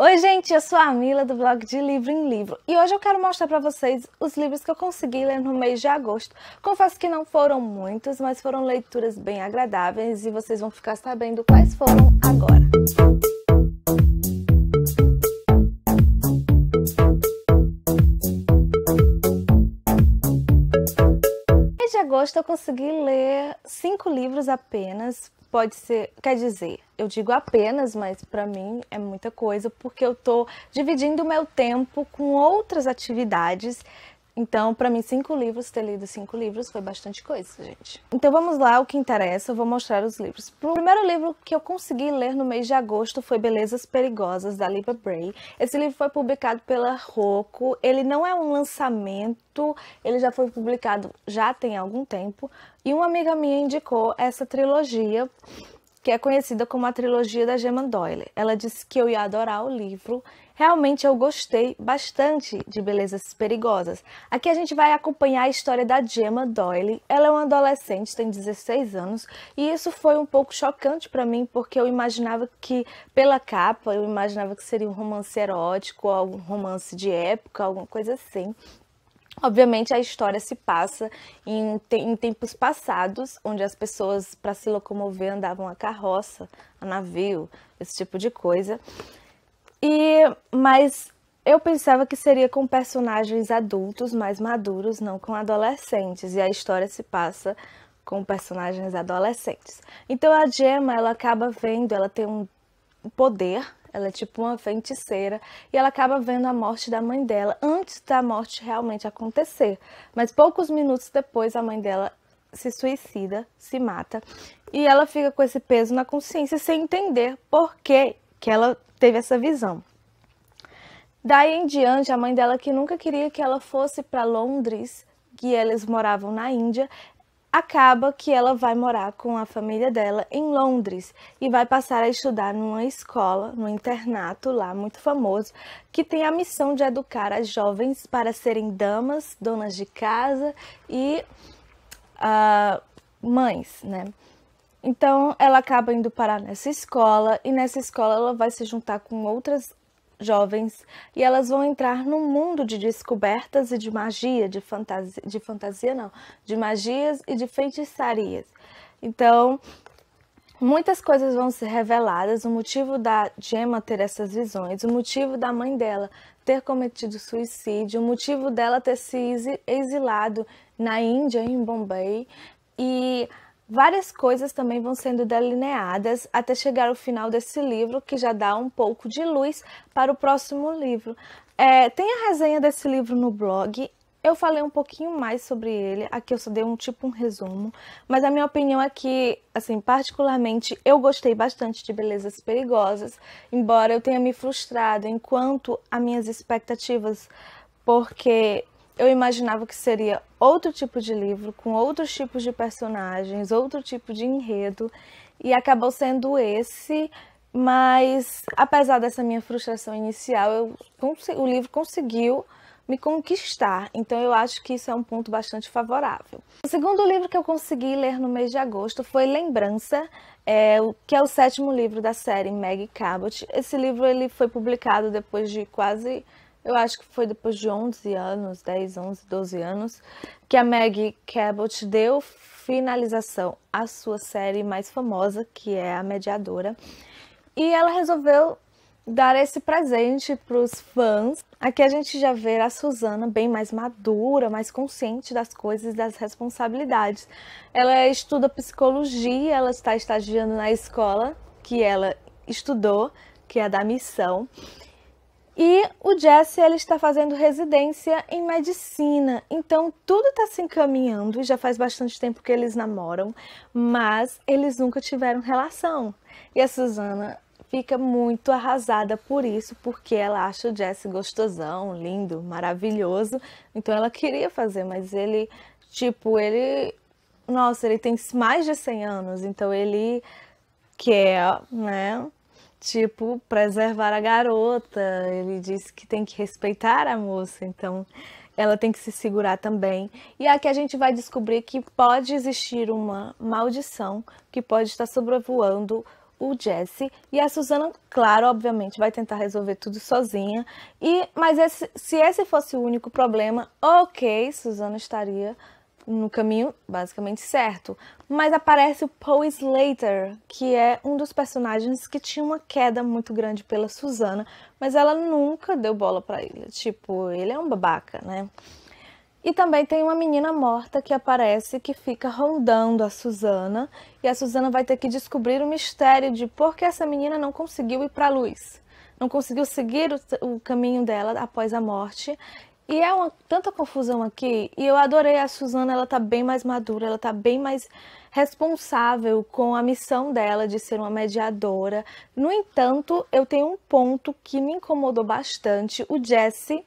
Oi, gente, eu sou a Mila do blog de Livro em Livro e hoje eu quero mostrar para vocês os livros que eu consegui ler no mês de agosto. Confesso que não foram muitos, mas foram leituras bem agradáveis e vocês vão ficar sabendo quais foram agora. No mês de agosto eu consegui ler cinco livros apenas, pode ser, quer dizer, eu digo apenas, mas para mim é muita coisa porque eu estou dividindo o meu tempo com outras atividades então, para mim, cinco livros, ter lido cinco livros foi bastante coisa, gente. Então, vamos lá, o que interessa, eu vou mostrar os livros. O primeiro livro que eu consegui ler no mês de agosto foi Belezas Perigosas, da Libra Bray. Esse livro foi publicado pela Roku, ele não é um lançamento, ele já foi publicado já tem algum tempo. E uma amiga minha indicou essa trilogia que é conhecida como a trilogia da Gemma Doyle. Ela disse que eu ia adorar o livro. Realmente eu gostei bastante de Belezas Perigosas. Aqui a gente vai acompanhar a história da Gemma Doyle. Ela é uma adolescente, tem 16 anos, e isso foi um pouco chocante para mim, porque eu imaginava que, pela capa, eu imaginava que seria um romance erótico, algum romance de época, alguma coisa assim. Obviamente, a história se passa em, te em tempos passados, onde as pessoas, para se locomover, andavam a carroça, a navio, esse tipo de coisa. E, mas eu pensava que seria com personagens adultos mais maduros, não com adolescentes. E a história se passa com personagens adolescentes. Então a Gemma, ela acaba vendo, ela tem um poder ela é tipo uma feiticeira e ela acaba vendo a morte da mãe dela antes da morte realmente acontecer. Mas poucos minutos depois a mãe dela se suicida, se mata e ela fica com esse peso na consciência sem entender por que, que ela teve essa visão. Daí em diante, a mãe dela, que nunca queria que ela fosse para Londres, que eles moravam na Índia, acaba que ela vai morar com a família dela em Londres e vai passar a estudar numa escola, num internato lá muito famoso, que tem a missão de educar as jovens para serem damas, donas de casa e uh, mães, né? Então ela acaba indo parar nessa escola e nessa escola ela vai se juntar com outras jovens e elas vão entrar num mundo de descobertas e de magia, de fantasia, de fantasia não, de magias e de feitiçarias. Então, muitas coisas vão ser reveladas, o motivo da Gemma ter essas visões, o motivo da mãe dela ter cometido suicídio, o motivo dela ter se exilado na Índia, em Bombay, e Várias coisas também vão sendo delineadas até chegar ao final desse livro, que já dá um pouco de luz para o próximo livro. É, tem a resenha desse livro no blog. Eu falei um pouquinho mais sobre ele, aqui eu só dei um tipo um resumo, mas a minha opinião é que, assim, particularmente eu gostei bastante de Belezas Perigosas, embora eu tenha me frustrado enquanto as minhas expectativas, porque eu imaginava que seria outro tipo de livro, com outros tipos de personagens, outro tipo de enredo, e acabou sendo esse. Mas, apesar dessa minha frustração inicial, eu, o livro conseguiu me conquistar. Então, eu acho que isso é um ponto bastante favorável. O segundo livro que eu consegui ler no mês de agosto foi Lembrança, é, que é o sétimo livro da série Maggie Cabot. Esse livro ele foi publicado depois de quase eu acho que foi depois de 11 anos, 10, 11, 12 anos, que a Maggie Cabot deu finalização à sua série mais famosa, que é A Mediadora. E ela resolveu dar esse presente para os fãs. Aqui a gente já vê a Suzana bem mais madura, mais consciente das coisas, das responsabilidades. Ela estuda psicologia, ela está estagiando na escola que ela estudou, que é a da missão. E o Jesse ele está fazendo residência em medicina. Então tudo está se encaminhando. Já faz bastante tempo que eles namoram, mas eles nunca tiveram relação. E a Susana fica muito arrasada por isso, porque ela acha o Jesse gostosão, lindo, maravilhoso. Então ela queria fazer, mas ele, tipo, ele. Nossa, ele tem mais de 100 anos, então ele quer, né? tipo, preservar a garota. Ele disse que tem que respeitar a moça, então ela tem que se segurar também. E aqui a gente vai descobrir que pode existir uma maldição que pode estar sobrevoando o Jesse e a Susana, claro, obviamente, vai tentar resolver tudo sozinha. E mas esse, se esse fosse o único problema, ok, Susana estaria no caminho basicamente certo. Mas aparece o Paul Slater, que é um dos personagens que tinha uma queda muito grande pela Susana, mas ela nunca deu bola para ele. Tipo, ele é um babaca, né? E também tem uma menina morta que aparece que fica rondando a Susana, e a Susana vai ter que descobrir o mistério de por que essa menina não conseguiu ir para a luz não conseguiu seguir o, caminho dela após a morte e é uma, tanta confusão aqui. E eu adorei a Suzana, ela tá bem mais madura, ela tá bem mais responsável com a missão dela de ser uma mediadora. No entanto, eu tenho um ponto que me incomodou bastante. O Jesse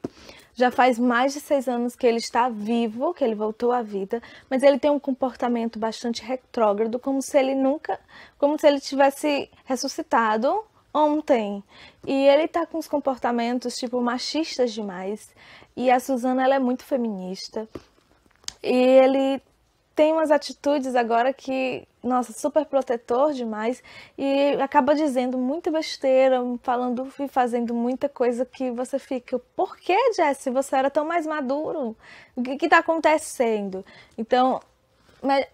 já faz mais de seis anos que ele está vivo, que ele voltou à vida, mas ele tem um comportamento bastante retrógrado, como se ele nunca, como se ele tivesse ressuscitado ontem. E ele tá com os comportamentos tipo machistas demais. E a Suzana ela é muito feminista. E ele tem umas atitudes agora que, nossa, super protetor demais e acaba dizendo muita besteira, falando e fazendo muita coisa que você fica, por que, Jesse, você era tão mais maduro? O que está acontecendo? Então,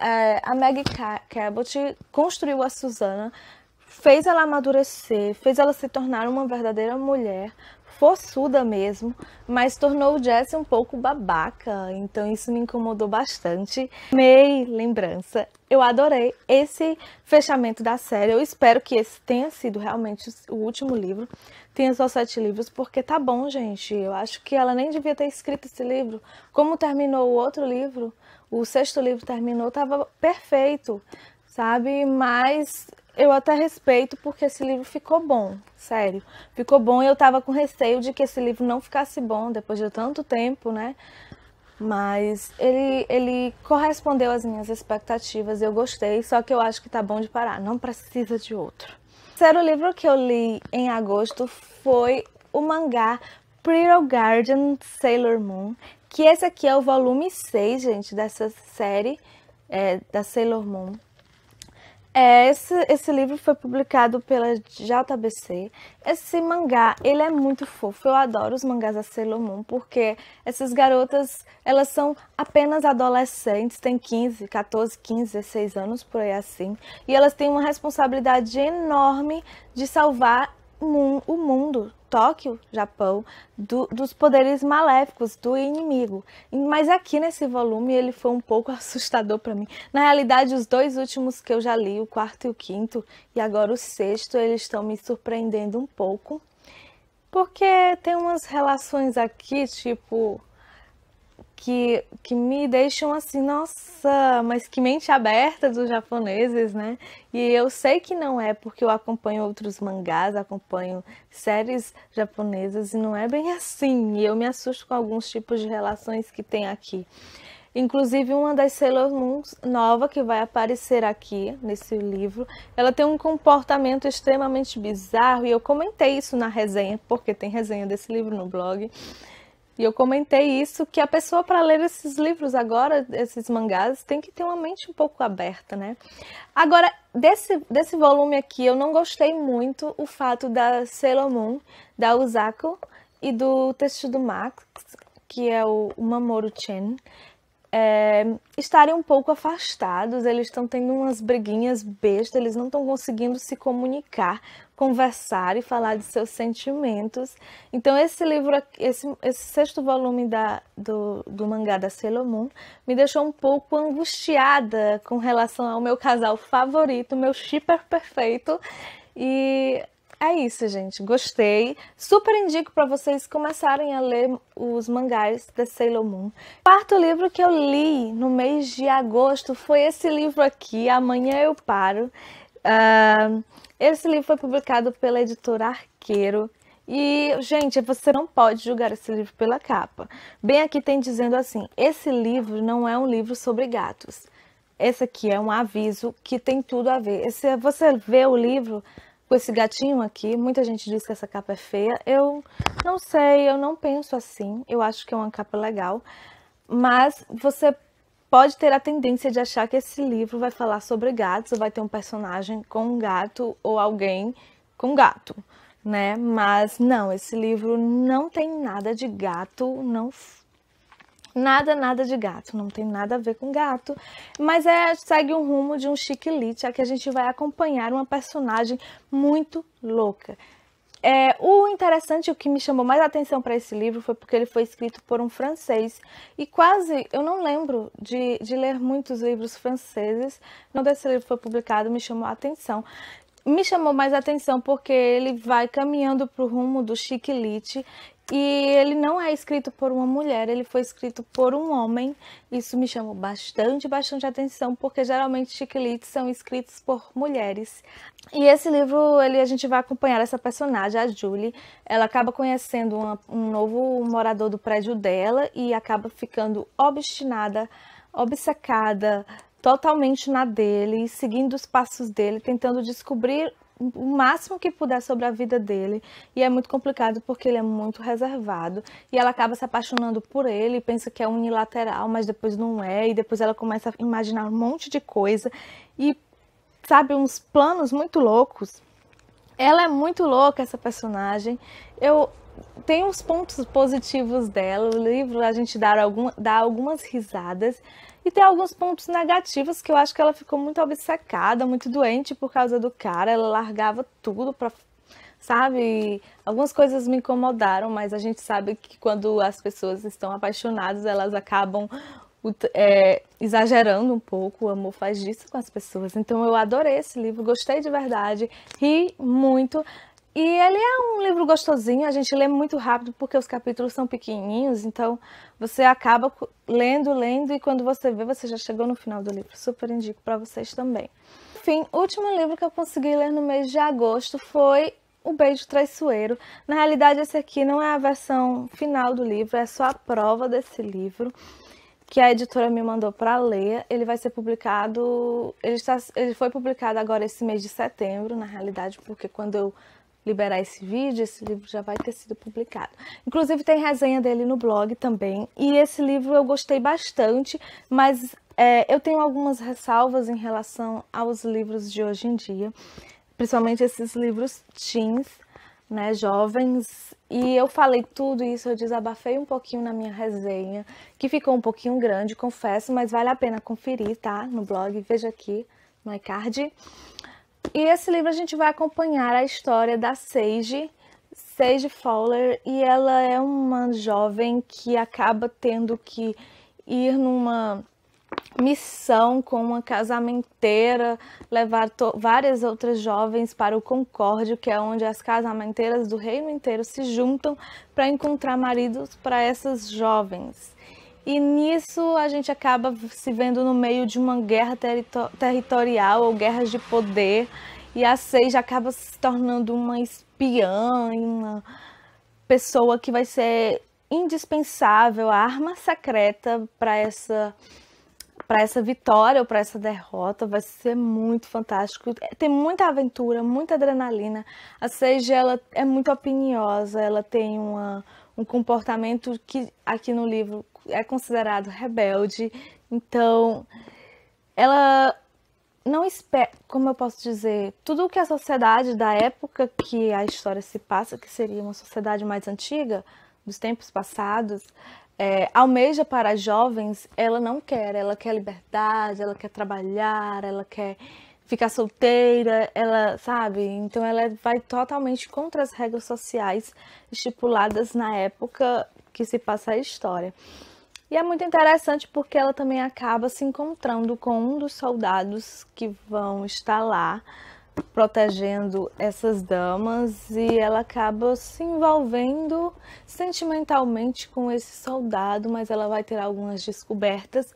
é, a Maggie Cabot construiu a Susana, fez ela amadurecer, fez ela se tornar uma verdadeira mulher, forçuda mesmo, mas tornou o Jesse um pouco babaca, então isso me incomodou bastante. Amei lembrança, eu adorei esse fechamento da série. Eu espero que esse tenha sido realmente o último livro, tenha só sete livros, porque tá bom, gente. Eu acho que ela nem devia ter escrito esse livro. Como terminou o outro livro, o sexto livro terminou, tava perfeito sabe? Mas eu até respeito porque esse livro ficou bom, sério. Ficou bom e eu tava com receio de que esse livro não ficasse bom depois de tanto tempo, né? Mas ele, ele correspondeu às minhas expectativas, eu gostei, só que eu acho que tá bom de parar, não precisa de outro. O terceiro livro que eu li em agosto foi o mangá Pretty Guardian Sailor Moon, que esse aqui é o volume 6, gente, dessa série é, da Sailor Moon. É, esse, esse livro foi publicado pela JBC. Esse mangá, ele é muito fofo. Eu adoro os mangás da Sailor Moon, porque essas garotas, elas são apenas adolescentes, têm 15, 14, 15, 16 anos, por aí assim. E elas têm uma responsabilidade enorme de salvar o mundo, Tóquio, Japão, do, dos poderes maléficos do inimigo. Mas aqui nesse volume ele foi um pouco assustador para mim. Na realidade, os dois últimos que eu já li, o quarto e o quinto, e agora o sexto, eles estão me surpreendendo um pouco. Porque tem umas relações aqui, tipo, que, que me deixam assim, nossa, mas que mente aberta dos japoneses, né? E eu sei que não é, porque eu acompanho outros mangás, acompanho séries japonesas e não é bem assim. E eu me assusto com alguns tipos de relações que tem aqui. Inclusive, uma das Sailor Moons nova que vai aparecer aqui nesse livro, ela tem um comportamento extremamente bizarro e eu comentei isso na resenha, porque tem resenha desse livro no blog. E eu comentei isso que a pessoa para ler esses livros agora, esses mangás, tem que ter uma mente um pouco aberta, né? Agora, desse desse volume aqui, eu não gostei muito o fato da Sailor Moon, da Usako e do texto do Max, que é o Mamoru Chen, é, estarem um pouco afastados, eles estão tendo umas briguinhas bestas, eles não estão conseguindo se comunicar, conversar e falar de seus sentimentos. Então esse livro, esse, esse sexto volume da, do, do, mangá da Sailor Moon me deixou um pouco angustiada com relação ao meu casal favorito, meu shipper perfeito, e é isso, gente. Gostei. Super indico para vocês começarem a ler os mangás da Sailor Moon. Quarto livro que eu li no mês de agosto foi esse livro aqui, Amanhã Eu Paro. Uh, esse livro foi publicado pela editora Arqueiro. E, gente, você não pode julgar esse livro pela capa. Bem aqui tem dizendo assim: esse livro não é um livro sobre gatos. Esse aqui é um aviso que tem tudo a ver. Esse, é, você vê o livro, com esse gatinho aqui. Muita gente diz que essa capa é feia. Eu não sei, eu não penso assim. Eu acho que é uma capa legal. Mas você pode ter a tendência de achar que esse livro vai falar sobre gatos, ou vai ter um personagem com um gato, ou alguém com gato, né? Mas não, esse livro não tem nada de gato, não Nada, nada de gato, não tem nada a ver com gato, mas é, segue um rumo de um chiquilite, a que a gente vai acompanhar uma personagem muito louca. É, o interessante, o que me chamou mais atenção para esse livro foi porque ele foi escrito por um francês e quase, eu não lembro de, de ler muitos livros franceses, Não esse livro foi publicado me chamou a atenção me chamou mais atenção porque ele vai caminhando para o rumo do chiquilite e ele não é escrito por uma mulher, ele foi escrito por um homem. Isso me chamou bastante, bastante atenção, porque geralmente chiquilites são escritos por mulheres. E esse livro, ele, a gente vai acompanhar essa personagem, a Julie. Ela acaba conhecendo uma, um novo morador do prédio dela e acaba ficando obstinada, obcecada, totalmente na dele, seguindo os passos dele, tentando descobrir o máximo que puder sobre a vida dele. E é muito complicado porque ele é muito reservado. E ela acaba se apaixonando por ele, pensa que é unilateral, mas depois não é. E depois ela começa a imaginar um monte de coisa. E, sabe, uns planos muito loucos. Ela é muito louca, essa personagem. Eu tem os pontos positivos dela. O livro a gente dá, algum, dá algumas risadas e tem alguns pontos negativos que eu acho que ela ficou muito obcecada, muito doente por causa do cara. Ela largava tudo para sabe? Algumas coisas me incomodaram, mas a gente sabe que quando as pessoas estão apaixonadas, elas acabam é, exagerando um pouco. O amor faz disso com as pessoas. Então eu adorei esse livro, gostei de verdade, ri muito, e ele é um livro gostosinho, a gente lê muito rápido porque os capítulos são pequenininhos, então você acaba lendo, lendo e quando você vê, você já chegou no final do livro. Super indico para vocês também. Enfim, o último livro que eu consegui ler no mês de agosto foi o Beijo Traiçoeiro. Na realidade, esse aqui não é a versão final do livro, é só a prova desse livro que a editora me mandou para ler. Ele vai ser publicado, ele, está, ele foi publicado agora esse mês de setembro, na realidade, porque quando eu liberar esse vídeo, esse livro já vai ter sido publicado. Inclusive tem resenha dele no blog também. E esse livro eu gostei bastante, mas é, eu tenho algumas ressalvas em relação aos livros de hoje em dia, principalmente esses livros teens, né, jovens. E eu falei tudo isso, eu desabafei um pouquinho na minha resenha, que ficou um pouquinho grande, confesso, mas vale a pena conferir, tá? No blog, veja aqui no iCard. E esse livro a gente vai acompanhar a história da Sage, Sage Fowler, e ela é uma jovem que acaba tendo que ir numa missão com uma casamenteira, levar várias outras jovens para o Concórdio, que é onde as casamenteiras do reino inteiro se juntam para encontrar maridos para essas jovens. E nisso a gente acaba se vendo no meio de uma guerra territorial ou guerras de poder. E a Seja acaba se tornando uma espiã, uma pessoa que vai ser indispensável, a arma secreta para essa para essa vitória ou para essa derrota vai ser muito fantástico. É, tem muita aventura, muita adrenalina. A seja ela é muito opiniosa, ela tem uma, um comportamento que aqui no livro é considerado rebelde. Então, ela não espera, como eu posso dizer, tudo o que a sociedade da época que a história se passa, que seria uma sociedade mais antiga, dos tempos passados, é, almeja para jovens, ela não quer. Ela quer liberdade, ela quer trabalhar, ela quer ficar solteira, ela, sabe? Então ela vai totalmente contra as regras sociais estipuladas na época que se passa a história. E é muito interessante porque ela também acaba se encontrando com um dos soldados que vão estar lá protegendo essas damas e ela acaba se envolvendo sentimentalmente com esse soldado, mas ela vai ter algumas descobertas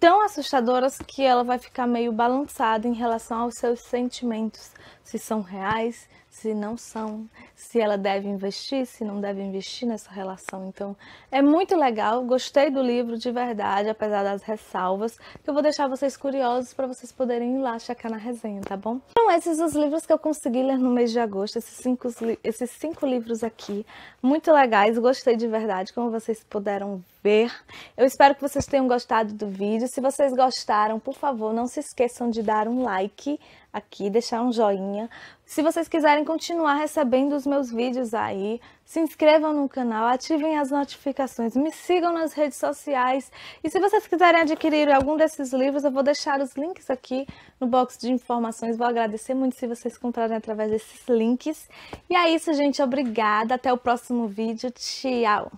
tão assustadoras que ela vai ficar meio balançada em relação aos seus sentimentos, se são reais, se não são, se ela deve investir, se não deve investir nessa relação. Então, é muito legal, gostei do livro de verdade, apesar das ressalvas, que eu vou deixar vocês curiosos para vocês poderem ir lá checar na resenha, tá bom? Então, esses os livros que eu consegui ler no mês de agosto, esses cinco, esses cinco livros aqui, muito legais, gostei de verdade, como vocês puderam ver. Eu espero que vocês tenham gostado do vídeo. Se vocês gostaram, por favor, não se esqueçam de dar um like aqui, deixar um joinha, se vocês quiserem continuar recebendo os meus vídeos aí, se inscrevam no canal, ativem as notificações, me sigam nas redes sociais. E se vocês quiserem adquirir algum desses livros, eu vou deixar os links aqui no box de informações. Vou agradecer muito se vocês comprarem através desses links. E é isso, gente. Obrigada. Até o próximo vídeo. Tchau.